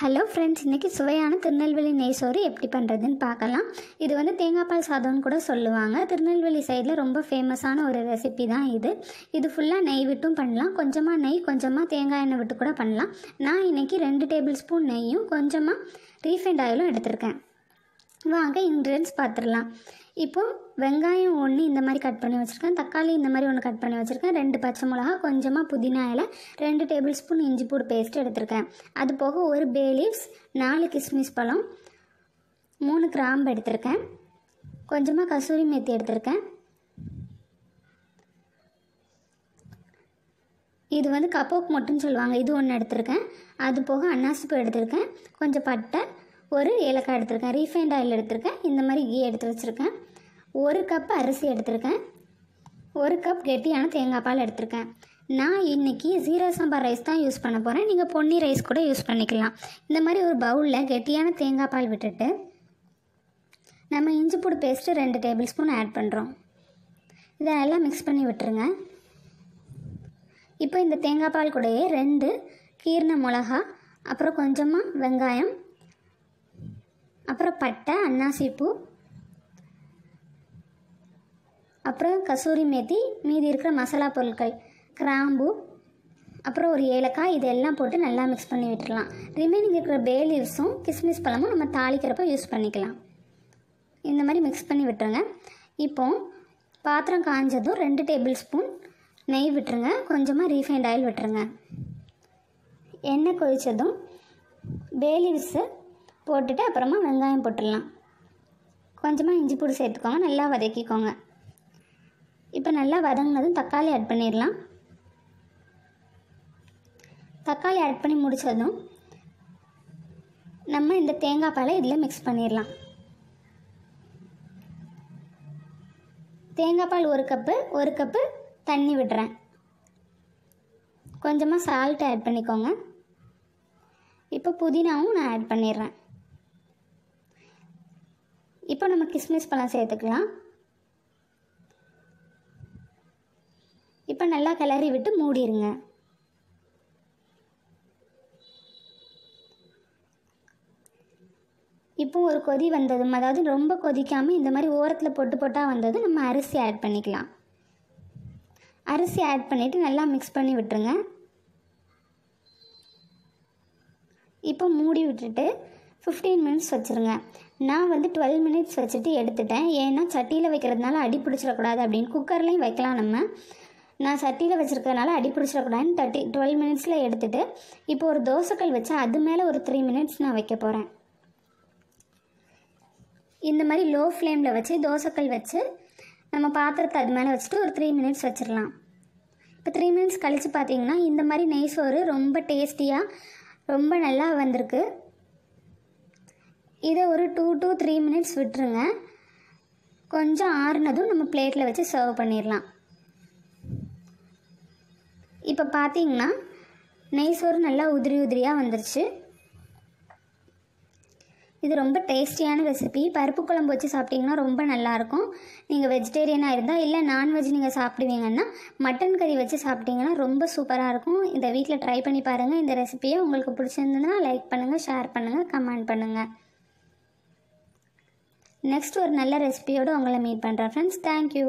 hello friends இன்றைக்கி சுவையான திருநெல்வேலி நெய்சோறு எப்படி பண்ணுறதுன்னு பார்க்கலாம் இது வந்து தேங்காய் பால் சாதம்னு கூட சொல்லுவாங்க திருநெல்வேலி சைடில் ரொம்ப ஃபேமஸான ஒரு ரெசிபி தான் இது இது ஃபுல்லாக நெய் விட்டும் பண்ணலாம் கொஞ்சமாக நெய் கொஞ்சமாக தேங்காய் எண்ணெய் விட்டு கூட பண்ணலாம் நான் இன்றைக்கி ரெண்டு டேபிள் ஸ்பூன் நெய்யும் கொஞ்சமாக ரீஃபைண்ட் ஆயிலும் எடுத்திருக்கேன் வாங்க இன்க்ரீடியன்ஸ் பார்த்துடலாம் இப்போது வெங்காயம் ஒன்று இந்த மாதிரி கட் பண்ணி வச்சுருக்கேன் தக்காளி இந்த மாதிரி ஒன்று கட் பண்ணி வச்சுருக்கேன் ரெண்டு பச்சை மிளகா கொஞ்சமாக புதினா இலை ரெண்டு டேபிள் ஸ்பூன் இஞ்சி பூடு பேஸ்ட் எடுத்திருக்கேன் அது போக ஒரு பே லீவ்ஸ் நாலு கிஸ்மிஸ் பழம் மூணு கிராம்பு எடுத்திருக்கேன் கொஞ்சமாக கசூரி மேத்தி எடுத்திருக்கேன் இது வந்து கப்போக் மட்டும்னு சொல்லுவாங்க இது ஒன்று எடுத்திருக்கேன் அது போக அன்னாசிப்பூ எடுத்திருக்கேன் கொஞ்சம் பட்டை ஒரு ஏலக்காய் எடுத்திருக்கேன் ரீஃபைண்ட் ஆயில் எடுத்திருக்கேன் இந்த மாதிரி கீ எடுத்து வச்சுருக்கேன் ஒரு கப் அரிசி எடுத்திருக்கேன் ஒரு கப் கெட்டியான தேங்காய் பால் எடுத்திருக்கேன் நான் இன்றைக்கி ஜீரா சாம்பார் ரைஸ் தான் யூஸ் பண்ண போகிறேன் நீங்கள் பொன்னி ரைஸ் கூட யூஸ் பண்ணிக்கலாம் இந்த மாதிரி ஒரு பவுலில் கெட்டியான தேங்காய் பால் விட்டுட்டு நம்ம இஞ்சி பூடு பேஸ்ட்டு ரெண்டு டேபிள் ஸ்பூன் ஆட் பண்ணுறோம் இதை நல்லா மிக்ஸ் பண்ணி விட்டுருங்க இப்போ இந்த தேங்காய் பால் கூடயே ரெண்டு கீர்ண மிளகா அப்புறம் கொஞ்சமாக வெங்காயம் அப்புறம் பட்டை அன்னாசிப்பூ அப்புறம் கசூரி மேத்தி மீதி இருக்கிற மசாலா பொருட்கள் கிராம்பு அப்புறம் ஒரு ஏலக்காய் இதெல்லாம் போட்டு நல்லா மிக்ஸ் பண்ணி விட்டுடலாம் ரிமைனிங் இருக்கிற பே லீவ்ஸும் கிஸ்மிஸ் பழமும் நம்ம தாளிக்கிறப்ப யூஸ் பண்ணிக்கலாம் இந்த மாதிரி மிக்ஸ் பண்ணி விட்டுருங்க இப்போது பாத்திரம் காஞ்சதும் ரெண்டு டேபிள் ஸ்பூன் நெய் விட்டுருங்க கொஞ்சமாக ரீஃபைண்ட் ஆயில் விட்டுருங்க எண்ணெய் கொதித்ததும் பே லீவ்ஸு போட்டுட்டு அப்புறமா வெங்காயம் போட்டுடலாம் கொஞ்சமாக இஞ்சி பூடு சேர்த்துக்கோங்க நல்லா வதக்கிக்கோங்க இப்போ நல்லா வதங்கினதும் தக்காளி ஆட் பண்ணிடலாம் தக்காளி ஆட் பண்ணி முடித்ததும் நம்ம இந்த தேங்காய் பாலை இதில் மிக்ஸ் பண்ணிடலாம் தேங்காய் பால் ஒரு கப்பு ஒரு கப்பு தண்ணி விடுறேன் கொஞ்சமாக சால்ட் ஆட் பண்ணிக்கோங்க இப்போ புதினாவும் நான் ஆட் பண்ணிடுறேன் இப்போ நம்ம கிஸ்மிஸ் பழம் சேர்த்துக்கலாம் இப்போ நல்லா கிளறி விட்டு மூடிடுங்க இப்போ ஒரு கொதி வந்ததும் அதாவது ரொம்ப கொதிக்காமல் இந்த மாதிரி ஓரத்தில் பொட்டு பொட்டாக வந்தது நம்ம அரிசி ஆட் பண்ணிக்கலாம் அரிசி ஆட் பண்ணிவிட்டு நல்லா மிக்ஸ் பண்ணி விட்டுருங்க இப்போ மூடி விட்டுட்டு ஃபிஃப்டீன் மினிட்ஸ் வச்சுருங்க நான் வந்து டுவெல் மினிட்ஸ் வச்சுட்டு எடுத்துட்டேன் ஏன்னா சட்டியில் வைக்கிறதுனால அடி பிடிச்சிடக்கூடாது அப்படின்னு குக்கர்லேயும் வைக்கலாம் நம்ம நான் சட்டியில் வச்சுருக்கறதுனால அடி பிடிச்சிடக்கூடாதுன்னு தேர்ட்டி டுவெல் மினிட்ஸில் எடுத்துட்டு இப்போ ஒரு தோசைக்கல் வச்சா அது மேலே ஒரு த்ரீ மினிட்ஸ் நான் வைக்க போகிறேன் இந்த மாதிரி லோ ஃப்ளேமில் வச்சு தோசைக்கல் வச்சு நம்ம பாத்திரத்தை அது மேலே வச்சுட்டு ஒரு த்ரீ மினிட்ஸ் வச்சிடலாம் இப்போ த்ரீ மினிட்ஸ் கழித்து பார்த்தீங்கன்னா இந்த மாதிரி நெய் சோறு ரொம்ப டேஸ்டியாக ரொம்ப நல்லா வந்திருக்கு இதை ஒரு டூ டூ த்ரீ மினிட்ஸ் விட்டுருங்க கொஞ்சம் ஆறுனதும் நம்ம பிளேட்டில் வச்சு சர்வ் பண்ணிடலாம் இப்போ பார்த்தீங்கன்னா நெய் சோறு நல்லா உதிரி உதிரியாக வந்துருச்சு இது ரொம்ப டேஸ்டியான ரெசிபி பருப்பு குழம்பு வச்சு சாப்பிட்டிங்கன்னா ரொம்ப நல்லாயிருக்கும் நீங்கள் வெஜிடேரியனாக இருந்தால் இல்லை நான்வெஜ் நீங்கள் சாப்பிடுவீங்கன்னா மட்டன் கறி வச்சு சாப்பிட்டிங்கன்னா ரொம்ப சூப்பராக இருக்கும் இந்த வீட்டில் ட்ரை பண்ணி பாருங்கள் இந்த ரெசிப்பியை உங்களுக்கு பிடிச்சிருந்ததுன்னா லைக் பண்ணுங்கள் ஷேர் பண்ணுங்கள் கமெண்ட் பண்ணுங்கள் நெக்ஸ்ட் ஒரு நல்ல ரெசிபியோடு உங்களை மீட் பண்ணுறேன் ஃப்ரெண்ட்ஸ் தேங்க்யூ